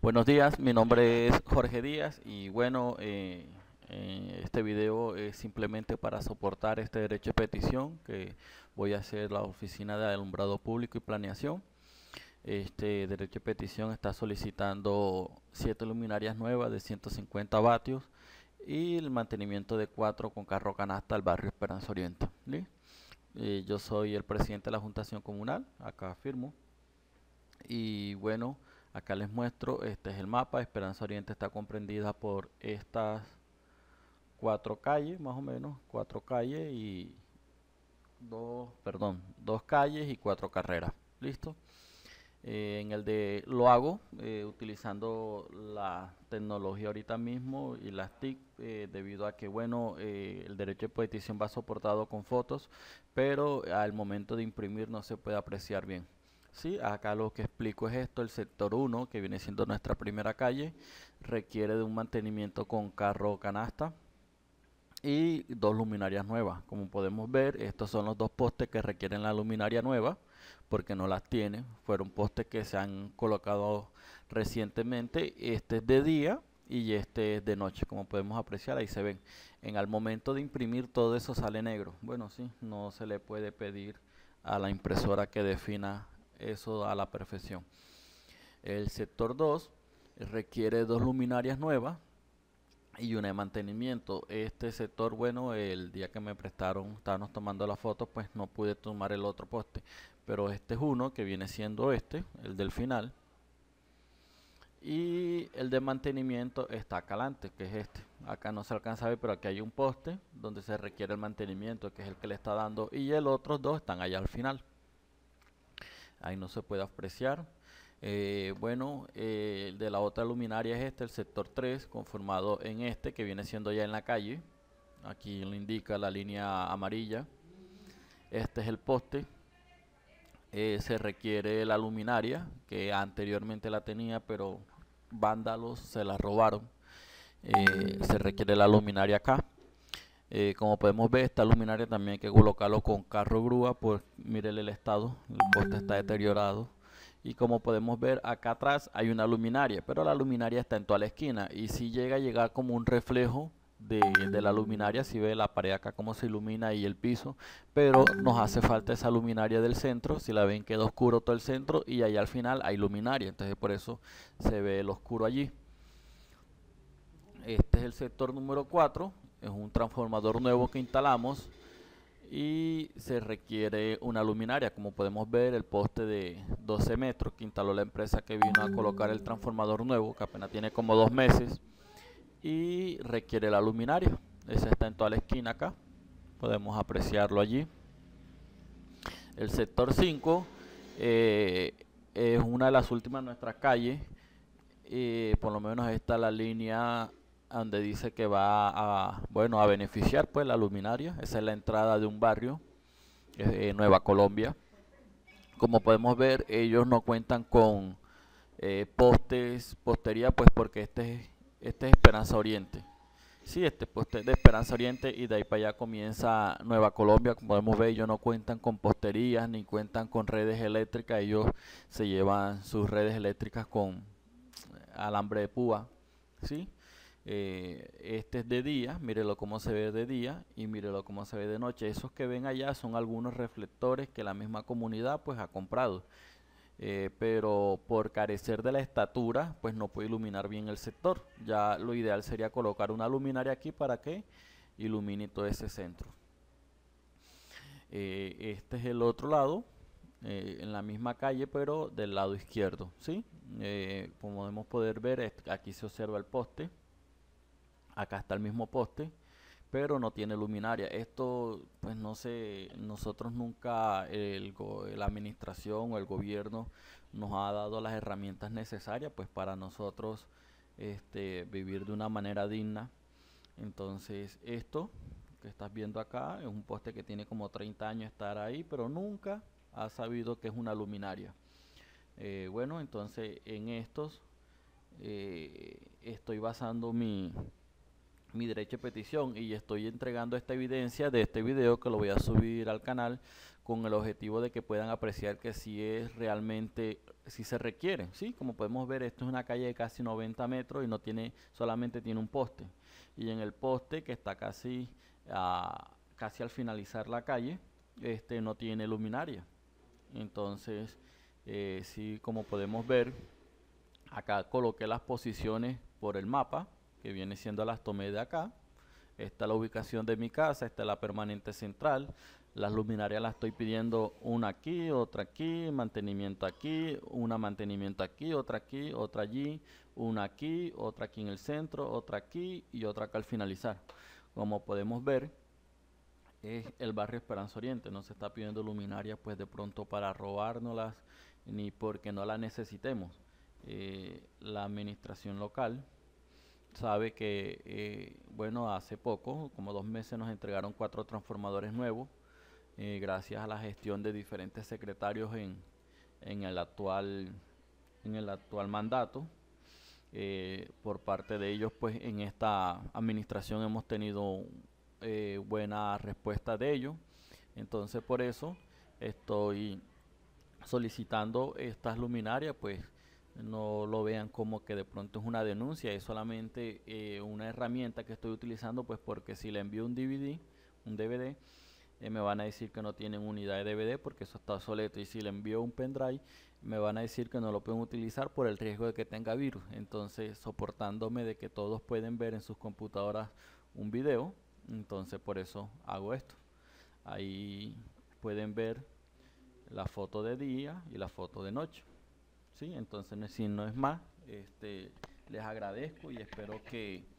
Buenos días, mi nombre es Jorge Díaz y bueno, eh, eh, este video es simplemente para soportar este derecho de petición que voy a hacer la Oficina de Alumbrado Público y Planeación. Este derecho de petición está solicitando siete luminarias nuevas de 150 vatios y el mantenimiento de cuatro con carro canasta al barrio Esperanza Oriente. Eh, yo soy el presidente de la Juntación Comunal, acá firmo. Y bueno, Acá les muestro, este es el mapa, Esperanza Oriente está comprendida por estas cuatro calles, más o menos, cuatro calles y dos, perdón, dos calles y cuatro carreras, ¿listo? Eh, en el de lo hago eh, utilizando la tecnología ahorita mismo y las TIC eh, debido a que bueno el derecho de petición va soportado con fotos pero al momento de imprimir no se puede apreciar bien Sí, acá lo que explico es esto, el sector 1, que viene siendo nuestra primera calle, requiere de un mantenimiento con carro o canasta y dos luminarias nuevas. Como podemos ver, estos son los dos postes que requieren la luminaria nueva, porque no las tiene. Fueron postes que se han colocado recientemente. Este es de día y este es de noche, como podemos apreciar, ahí se ven. En el momento de imprimir todo eso sale negro. Bueno, sí, no se le puede pedir a la impresora que defina eso a la perfección. El sector 2 requiere dos luminarias nuevas y una de mantenimiento. Este sector, bueno, el día que me prestaron, estábamos tomando la foto, pues no pude tomar el otro poste. Pero este es uno que viene siendo este, el del final. Y el de mantenimiento está acá adelante, que es este. Acá no se alcanza a ver, pero aquí hay un poste donde se requiere el mantenimiento, que es el que le está dando. Y el otro dos están allá al final ahí no se puede apreciar. Eh, bueno, eh, de la otra luminaria es este, el sector 3, conformado en este, que viene siendo ya en la calle. Aquí lo indica la línea amarilla. Este es el poste. Eh, se requiere la luminaria, que anteriormente la tenía, pero vándalos se la robaron. se requiere la luminaria acá. Eh, como podemos ver, esta luminaria también hay que colocarlo con carro grúa, pues mírele el estado, el poste está deteriorado. Y como podemos ver, acá atrás hay una luminaria, pero la luminaria está en toda la esquina. Y si llega a llegar como un reflejo de, la luminaria, si ve la pared acá como se ilumina y el piso, pero nos hace falta esa luminaria del centro, si la ven queda oscuro todo el centro y ahí al final hay luminaria, entonces por eso se ve el oscuro allí. Este es el sector número 4, es un transformador nuevo que instalamos y se requiere una luminaria. Como podemos ver, el poste de 12 metros que instaló la empresa que vino a colocar el transformador nuevo, que apenas tiene como dos meses, y requiere la luminaria. Esa está en toda la esquina acá. Podemos apreciarlo allí. El sector 5 eh, es una de las últimas de nuestras calles. Eh, por lo menos está la línea donde dice que va a, bueno, a beneficiar pues la luminaria. Esa es la entrada de un barrio, eh, Nueva Colombia. Como podemos ver, ellos no cuentan con eh, postes, postería, pues porque este es, este es Esperanza Oriente. Sí, este poste de Esperanza Oriente y de ahí para allá comienza Nueva Colombia. Como podemos ver, ellos no cuentan con posterías ni cuentan con redes eléctricas. Ellos se llevan sus redes eléctricas con eh, alambre de púa. ¿Sí? Eh, este es de día, mírelo cómo se ve de día y mírelo cómo se ve de noche. Esos que ven allá son algunos reflectores que la misma comunidad pues ha comprado. Eh, pero por carecer de la estatura pues no puede iluminar bien el sector. Ya lo ideal sería colocar una luminaria aquí para que ilumine todo ese centro. Eh, este es el otro lado, en la misma calle, pero del lado izquierdo. ¿sí? como podemos poder ver, aquí se observa el poste acá está el mismo poste, pero no tiene luminaria. Esto, pues no sé, nosotros nunca, el, la administración o el gobierno nos ha dado las herramientas necesarias, pues para nosotros este, vivir de una manera digna. Entonces, esto que estás viendo acá es un poste que tiene como 30 años estar ahí, pero nunca ha sabido que es una luminaria. Eh, bueno, entonces en estos eh, estoy basando mi, mi derecho de petición y estoy entregando esta evidencia de este video que lo voy a subir al canal con el objetivo de que puedan apreciar que si es realmente, si se requiere, ¿sí? Como podemos ver, esto es una calle de casi 90 metros y no tiene, solamente tiene un poste. Y en el poste que está casi, casi al finalizar la calle, este no tiene luminaria. Entonces, eh, sí, como podemos ver, acá coloqué las posiciones por el mapa que viene siendo las tomé de acá. Está la ubicación de mi casa, está la permanente central. Las luminarias las estoy pidiendo una aquí, otra aquí, mantenimiento aquí, una mantenimiento aquí, otra aquí, otra allí, una aquí, otra aquí en el centro, otra aquí y otra acá al finalizar. Como podemos ver, es el barrio Esperanza Oriente. No se está pidiendo luminarias pues de pronto para robárnoslas ni porque no las necesitemos. Eh, la administración local sabe que, eh, bueno, hace poco, como dos meses, nos entregaron cuatro transformadores nuevos, eh, gracias a la gestión de diferentes secretarios en, en, el, actual, en el actual mandato. Eh, por parte de ellos, pues en esta administración hemos tenido buena respuesta de ellos. Entonces, por eso estoy solicitando estas luminarias, pues no lo vean como que de pronto es una denuncia, es solamente eh, una herramienta que estoy utilizando, pues porque si le envío un DVD, un DVD, eh, me van a decir que no tienen unidad de DVD porque eso está obsoleto. Y si le envío un pendrive, me van a decir que no lo pueden utilizar por el riesgo de que tenga virus. Entonces, soportándome de que todos pueden ver en sus computadoras un video, entonces por eso hago esto. Ahí pueden ver la foto de día y la foto de noche. ¿sí? Entonces, si no es más, este, les agradezco y espero que